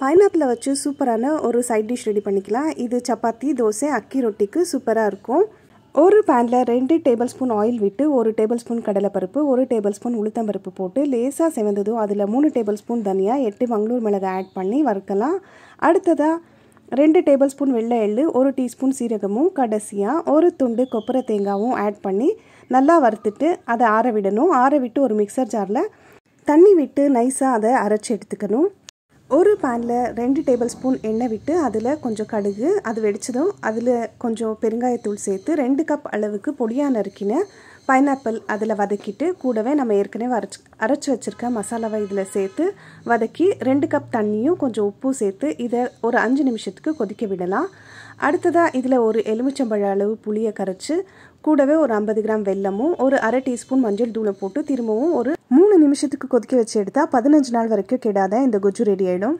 பைனாப்பில் வச்சு சூப்பரான ஒரு சைட் டிஷ் ரெடி பண்ணிக்கலாம் இது சப்பாத்தி தோசை அக்கி ரொட்டிக்கு சூப்பராக இருக்கும் ஒரு பேனில் ரெண்டு டேபிள் ஸ்பூன் ஆயில் விட்டு ஒரு டேபிள் ஸ்பூன் கடலைப்பருப்பு ஒரு டேபிள் ஸ்பூன் உளுத்தம்பருப்பு போட்டு லேசாக செவந்ததும் அதில் மூணு டேபிள் ஸ்பூன் தனியாக எட்டு மங்களூர் மிளகாய் ஆட் பண்ணி வறுக்கலாம் அடுத்ததாக ரெண்டு டேபிள் ஸ்பூன் வெள்ளை எள்ளு ஒரு டீஸ்பூன் சீரகமும் கடைசியாக ஒரு துண்டு கொப்பரை தேங்காவும் ஆட் பண்ணி நல்லா வறுத்துட்டு அதை ஆற விடணும் ஆற விட்டு ஒரு மிக்சர் ஜாரில் தண்ணி விட்டு நைஸாக அதை அரைச்சி எடுத்துக்கணும் ஒரு பேனில் ரெண்டு டேபிள் ஸ்பூன் எண்ணெய் விட்டு அதில் கொஞ்சம் கடுகு அது வெடிச்சதும் அதில் கொஞ்சம் பெருங்காயத்தூள் சேர்த்து ரெண்டு கப் அளவுக்கு பொடியாக நறுக்கின பைனாப்பிள் அதில் வதக்கிட்டு கூடவே நம்ம ஏற்கனவே அரைச்சி அரைச்சி வச்சுருக்க மசாலாவை இதில் சேர்த்து வதக்கி ரெண்டு கப் தண்ணியும் கொஞ்சம் உப்பும் சேர்த்து இதை ஒரு அஞ்சு நிமிஷத்துக்கு கொதிக்க விடலாம் அடுத்ததாக இதில் ஒரு எலுமிச்சம்பழ அளவு புளியை கரைச்சி கூடவே ஒரு ஐம்பது கிராம் வெல்லமும் ஒரு அரை டீஸ்பூன் மஞ்சள் தூளை போட்டு திரும்பவும் ஒரு மூணு நிமிஷத்துக்கு கொதிக்க வச்சு எடுத்தால் பதினஞ்சு நாள் வரைக்கும் கெடாத இந்த குஜு ரெடி ஆகிடும்